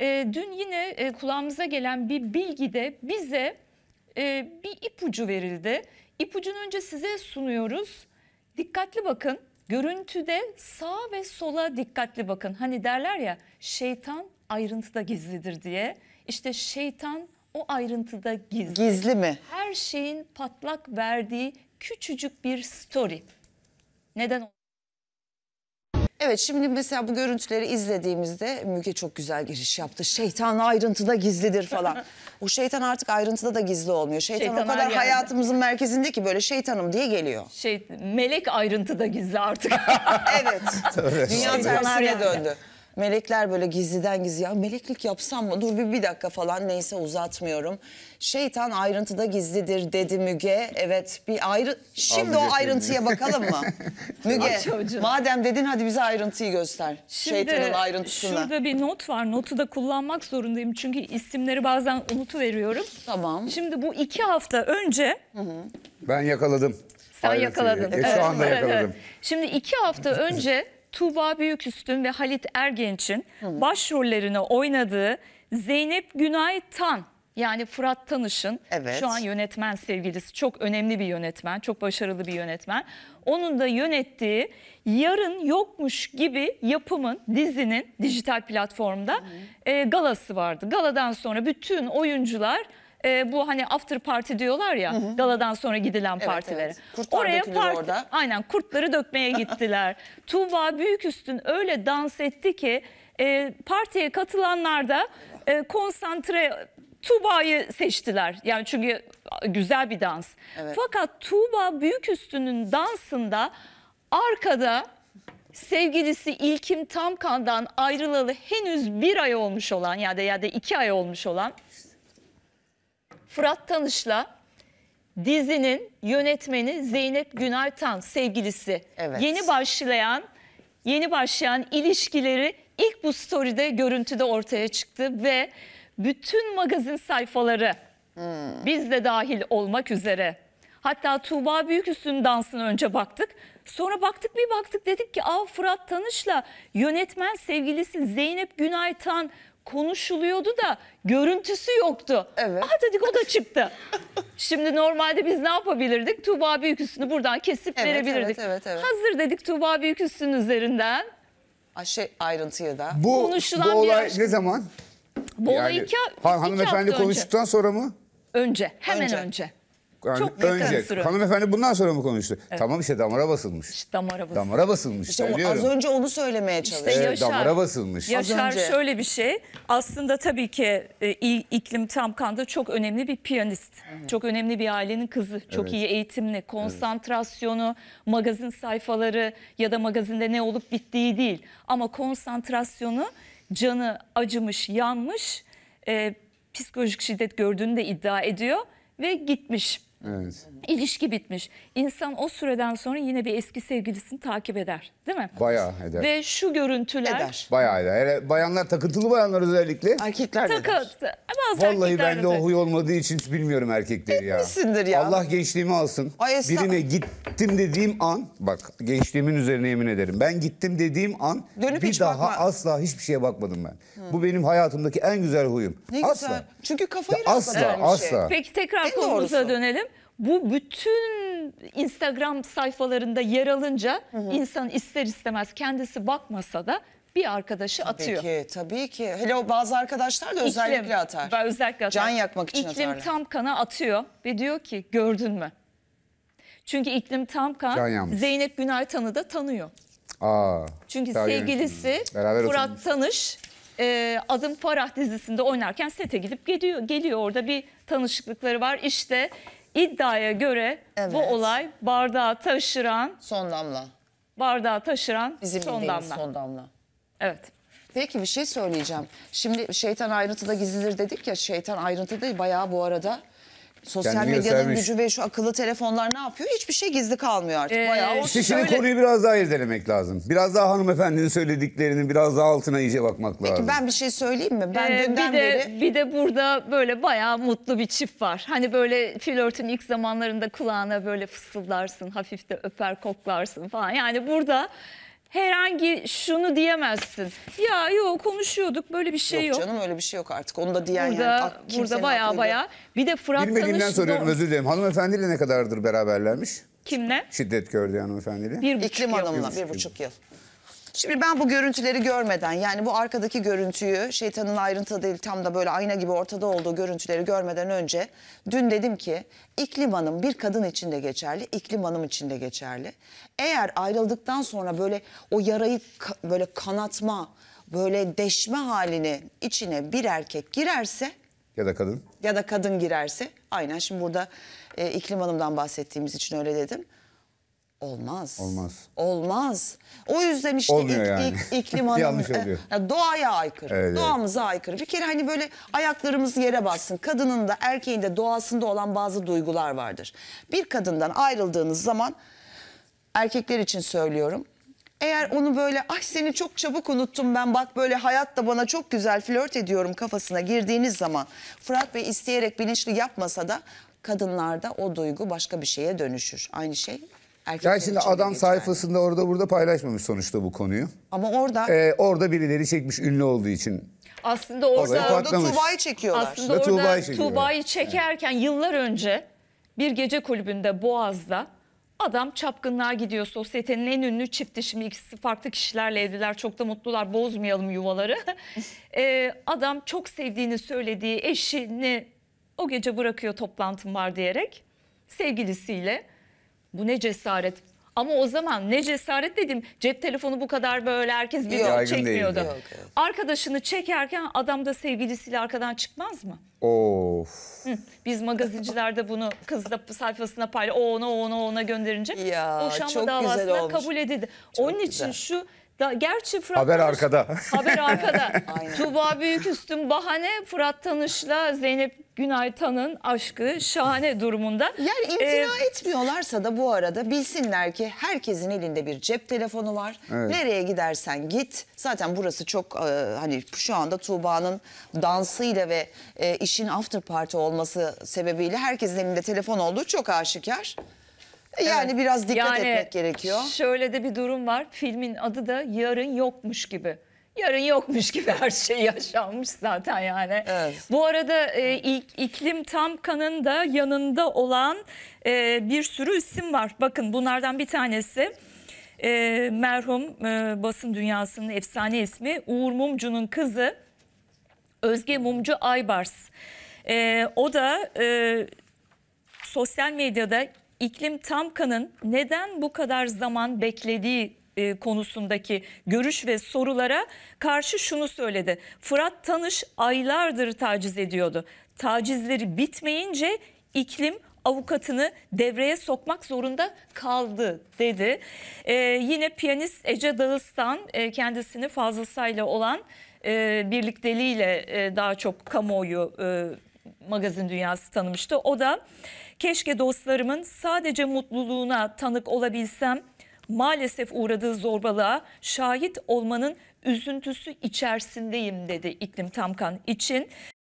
E, dün yine e, kulağımıza gelen bir bilgide bize e, bir ipucu verildi. İpucunu önce size sunuyoruz. Dikkatli bakın. Görüntüde sağ ve sola dikkatli bakın. Hani derler ya şeytan ayrıntıda gizlidir diye. İşte şeytan o ayrıntıda gizli. Gizli mi? Her şeyin patlak verdiği küçücük bir story. Neden Evet şimdi mesela bu görüntüleri izlediğimizde Müge çok güzel giriş yaptı. Şeytan ayrıntıda gizlidir falan. o şeytan artık ayrıntıda da gizli olmuyor. Şeytan Şeytana o kadar geldi. hayatımızın merkezinde ki böyle şeytanım diye geliyor. Şey melek ayrıntıda gizli artık. evet. Dünya tersine döndü. Melekler böyle gizliden gizli ya meleklik yapsam mı? Dur bir, bir dakika falan neyse uzatmıyorum. Şeytan ayrıntıda gizlidir dedi Müge. Evet bir ayrı... Şimdi Almayacak o ayrıntıya elini. bakalım mı? Müge madem dedin hadi bize ayrıntıyı göster. Şimdi, Şeytanın ayrıntısını. Şurada bir not var. Notu da kullanmak zorundayım. Çünkü isimleri bazen unutuveriyorum. Tamam. Şimdi bu iki hafta önce... Hı hı. Ben yakaladım. Sen Ayrıntıyı. yakaladın. E, şu anda yakaladım. evet. Şimdi iki hafta önce Tuğba Büyüküstün ve Halit Ergenç'in başrollerini oynadığı Zeynep Günay Tan yani Fırat Tanış'ın evet. şu an yönetmen sevgilisi çok önemli bir yönetmen, çok başarılı bir yönetmen. Onun da yönettiği yarın yokmuş gibi yapımın dizinin dijital platformda e, galası vardı. Galadan sonra bütün oyuncular e, bu hani after party diyorlar ya hı hı. galadan sonra gidilen evet, partilere. Evet. Kurtlar Oraya parti, orada. Aynen kurtları dökmeye gittiler. Tuğba Büyüküstün öyle dans etti ki e, partiye katılanlar da e, konsantre Tuğba'yı seçtiler. Yani çünkü güzel bir dans. Evet. Fakat Tuğba Büyüküstü'nün dansında arkada sevgilisi İlkim Tamkan'dan ayrılalı henüz bir ay olmuş olan ya da ya da iki ay olmuş olan Fırat Tanış'la dizinin yönetmeni Zeynep Günartan sevgilisi. Evet. Yeni başlayan yeni başlayan ilişkileri ilk bu story'de görüntüde ortaya çıktı ve bütün magazin sayfaları hmm. biz de dahil olmak üzere. Hatta Tuğba Büyüküstü'nün dansını önce baktık. Sonra baktık bir baktık dedik ki Av Fırat Tanış'la yönetmen sevgilisi Zeynep Günaytan konuşuluyordu da görüntüsü yoktu. Evet. Ah dedik o da çıktı. Şimdi normalde biz ne yapabilirdik? Tuğba Büyüküstün'ü buradan kesip evet, verebilirdik. Evet, evet, evet. Hazır dedik Tuğba Büyüküstün üzerinden. Aşe ayrıntıyı da. Bu, Konuşulan bu olay bir... ne zaman? Bu yani, olay iki, ha, iki Hanımefendi konuştuktan önce. sonra mı? Önce, hemen önce. önce yani çok önce. Hanımefendi bundan sonra mı konuştu? Evet. Tamam işte damara basılmış. İşte damara basılmış. Damara basılmış. İşte söylüyorum. Az önce onu söylemeye çalıştım. İşte Yaşar, damara basılmış. Yaşar şöyle bir şey. Aslında tabii ki e, iklim tam da çok önemli bir piyanist. Evet. Çok önemli bir ailenin kızı. Çok evet. iyi eğitimli. Konsantrasyonu, evet. magazin sayfaları ya da magazinde ne olup bittiği değil. Ama konsantrasyonu canı acımış, yanmış. E, psikolojik şiddet gördüğünü de iddia ediyor ve gitmiş. Evet. İlişki bitmiş. İnsan o süreden sonra yine bir eski sevgilisini takip eder. Değil mi? Bayağı eder. Ve şu görüntüler... Eder. Bayağı eder. Hele Bayanlar takıntılı bayanlar özellikle. Erkekler de der. Takıntı. Bazı Vallahi ben de bende o huy olmadığı için hiç bilmiyorum erkekleri ya. Etmişsindir ya. Allah gençliğimi alsın. Ay estağ- Birine gittim dediğim an bak gençliğimin üzerine yemin ederim. Ben gittim dediğim an Dönüp bir daha bakma. asla hiçbir şeye bakmadım ben. Bu benim hayatımdaki en güzel huyum. Ne güzel. Asla. Çünkü kafayı Ya asla rahatlatan bir şey. asla. Peki tekrar En konumuza dönelim. Bu bütün Instagram sayfalarında yer alınca hı hı. insan ister istemez kendisi bakmasa da bir arkadaşı tabii atıyor. Tabii ki, tabii ki. Hele o bazı arkadaşlar da iklim, özellikle atar. Ben özellikle atar. Can yakmak için iklim atarlar. tam kana atıyor ve diyor ki gördün mü? Çünkü iklim tam kan Zeynep Günay Tan'ı da tanıyor. Aa, Çünkü sevgilisi Beraber Fırat oturmuş. Tanış e, Adım Farah dizisinde oynarken sete gidip geliyor. Geliyor orada bir tanışıklıkları var. İşte iddiaya göre Evet. bu olay bardağı taşıran, Son damla. bardağı taşıran Bizim son damla. son damla. Evet. Peki bir şey söyleyeceğim. Şimdi şeytan ayrıntıda gizlidir dedik ya şeytan ayrıntıda değil bayağı bu arada Sosyal Kendini medyanın göstermiş. gücü ve şu akıllı telefonlar ne yapıyor? Hiçbir şey gizli kalmıyor artık. Ee, Bayağı İşte şimdi şöyle... konuyu biraz daha irdelemek lazım. Biraz daha hanımefendinin söylediklerinin biraz daha altına iyice bakmak Peki, lazım. Peki ben bir şey söyleyeyim mi? Ben ee, bir de, beri... Bir de burada böyle baya mutlu bir çift var. Hani böyle flörtün ilk zamanlarında kulağına böyle fısıldarsın, hafif de öper koklarsın falan. Yani burada herhangi şunu diyemezsin. Ya yok konuşuyorduk böyle bir şey yok. Yok canım öyle bir şey yok artık. Onu da diyen burada, yani ak- Burada baya baya. Bir de Fırat Bilmediğimden Tanış- soruyorum özür dilerim. Hanımefendiyle ne kadardır beraberlermiş? Kimle? Şiddet gördü hanımefendiyle. Bir buçuk İklim yıl. Hanım'la bir buçuk yıl. Şimdi ben bu görüntüleri görmeden yani bu arkadaki görüntüyü şeytanın ayrıntı değil tam da böyle ayna gibi ortada olduğu görüntüleri görmeden önce dün dedim ki iklim hanım bir kadın için de geçerli iklim hanım için de geçerli. Eğer ayrıldıktan sonra böyle o yarayı ka böyle kanatma böyle deşme halini içine bir erkek girerse ya da kadın. Ya da kadın girerse. Aynen şimdi burada e, iklim hanımdan bahsettiğimiz için öyle dedim. Olmaz. Olmaz. Olmaz. O yüzden işte ik, yani. ik, iklim hanım, e, doğaya aykırı, evet, doğamıza evet. aykırı. Bir kere hani böyle ayaklarımız yere bassın. Kadının da erkeğin de doğasında olan bazı duygular vardır. Bir kadından ayrıldığınız zaman erkekler için söylüyorum. Eğer onu böyle ay seni çok çabuk unuttum ben bak böyle hayatta bana çok güzel flört ediyorum kafasına girdiğiniz zaman Fırat Bey isteyerek bilinçli yapmasa da kadınlarda o duygu başka bir şeye dönüşür. Aynı şey Erkekler ya şimdi adam geçerli. sayfasında orada burada paylaşmamış sonuçta bu konuyu. Ama orada... Ee, orada birileri çekmiş ünlü olduğu için aslında orada, orada Tuğba'yı çekiyorlar. Aslında orada Tuğba'yı Tuğba çekerken evet. yıllar önce bir gece kulübünde Boğaz'da adam çapkınlığa gidiyor. Sosyetenin en ünlü çifti şimdi ikisi farklı kişilerle evliler. Çok da mutlular bozmayalım yuvaları. ee, adam çok sevdiğini söylediği eşini o gece bırakıyor toplantım var diyerek sevgilisiyle. Bu ne cesaret. Ama o zaman ne cesaret dedim. Cep telefonu bu kadar böyle herkes video çekmiyordu. Yok, yok. Arkadaşını çekerken adam da sevgilisiyle arkadan çıkmaz mı? Of. Hı, biz magazincilerde bunu kızla sayfasına paylaş. O ona o ona o ona gönderince ya, boşanma davasına kabul edildi. Çok Onun güzel. için şu da, gerçi Fırat Haber Tanış, arkada. Haber arkada. Tuğba Büyüküstün bahane Fırat Tanış'la Zeynep Günaytan'ın aşkı şahane durumunda. Yani imtina ee, etmiyorlarsa da bu arada bilsinler ki herkesin elinde bir cep telefonu var. Evet. Nereye gidersen git. Zaten burası çok e, hani şu anda Tuğba'nın dansıyla ve e, işin after party olması sebebiyle herkesin elinde telefon olduğu çok aşikar. Yani evet. biraz dikkat yani, etmek gerekiyor. Şöyle de bir durum var. Filmin adı da yarın yokmuş gibi. Yarın yokmuş gibi her şey yaşanmış zaten yani. Evet. Bu arada e, ilk, iklim tam kanın da yanında olan e, bir sürü isim var. Bakın bunlardan bir tanesi e, merhum e, basın dünyasının efsane ismi Uğur Mumcu'nun kızı Özge Mumcu Aybars. E, o da e, sosyal medyada İklim Tamkan'ın neden bu kadar zaman beklediği e, konusundaki görüş ve sorulara karşı şunu söyledi. Fırat Tanış aylardır taciz ediyordu. Tacizleri bitmeyince iklim avukatını devreye sokmak zorunda kaldı dedi. Ee, yine piyanist Ece Dağıstan e, kendisini Fazıl Say'la olan e, birlikteliğiyle e, daha çok kamuoyu e, magazin dünyası tanımıştı. O da keşke dostlarımın sadece mutluluğuna tanık olabilsem maalesef uğradığı zorbalığa şahit olmanın üzüntüsü içerisindeyim dedi İklim Tamkan için.